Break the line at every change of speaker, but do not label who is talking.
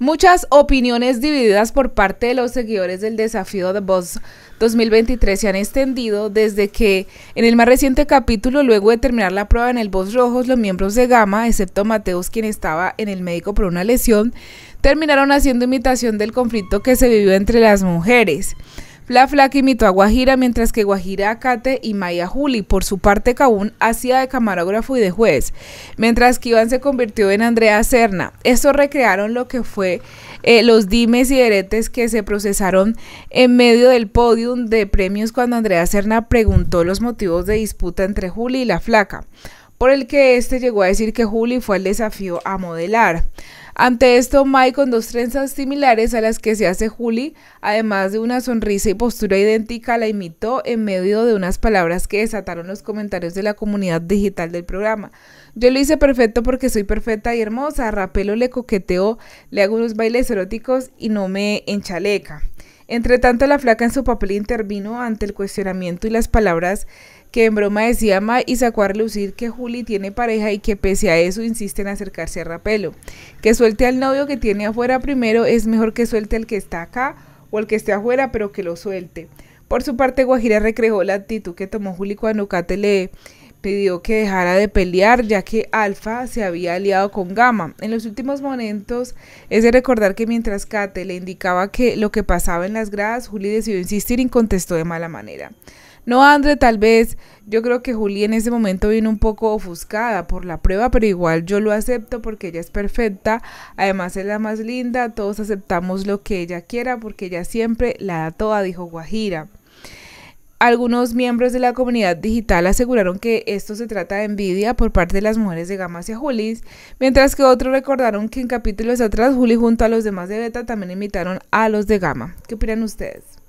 Muchas opiniones divididas por parte de los seguidores del desafío de Boss 2023 se han extendido desde que en el más reciente capítulo, luego de terminar la prueba en el Boss Rojos, los miembros de Gama, excepto Mateus, quien estaba en el médico por una lesión, terminaron haciendo imitación del conflicto que se vivió entre las mujeres. La Flaca imitó a Guajira, mientras que Guajira Acate y Maya Juli, por su parte, aún hacía de camarógrafo y de juez, mientras que Iván se convirtió en Andrea Serna. Esto recrearon lo que fue eh, los dimes y heretes que se procesaron en medio del podium de premios cuando Andrea Serna preguntó los motivos de disputa entre Juli y La Flaca por el que este llegó a decir que Julie fue el desafío a modelar. Ante esto, Mike, con dos trenzas similares a las que se hace Julie, además de una sonrisa y postura idéntica, la imitó en medio de unas palabras que desataron los comentarios de la comunidad digital del programa. Yo lo hice perfecto porque soy perfecta y hermosa, rapelo, le coqueteo, le hago unos bailes eróticos y no me enchaleca. Entre tanto, la flaca en su papel intervino ante el cuestionamiento y las palabras que en broma decía May y sacó a relucir que Juli tiene pareja y que pese a eso insiste en acercarse a Rapelo. Que suelte al novio que tiene afuera primero es mejor que suelte al que está acá o al que esté afuera, pero que lo suelte. Por su parte, Guajira recreó la actitud que tomó Juli cuando Kate le pidió que dejara de pelear ya que Alfa se había aliado con Gamma. En los últimos momentos es de recordar que mientras Kate le indicaba que lo que pasaba en las gradas, Juli decidió insistir y contestó de mala manera. No, Andre, tal vez yo creo que Juli en ese momento vino un poco ofuscada por la prueba, pero igual yo lo acepto porque ella es perfecta, además es la más linda, todos aceptamos lo que ella quiera porque ella siempre la da toda, dijo Guajira. Algunos miembros de la comunidad digital aseguraron que esto se trata de envidia por parte de las mujeres de gama hacia Julis, mientras que otros recordaron que en capítulos atrás Juli junto a los demás de Beta también invitaron a los de Gama. ¿Qué opinan ustedes?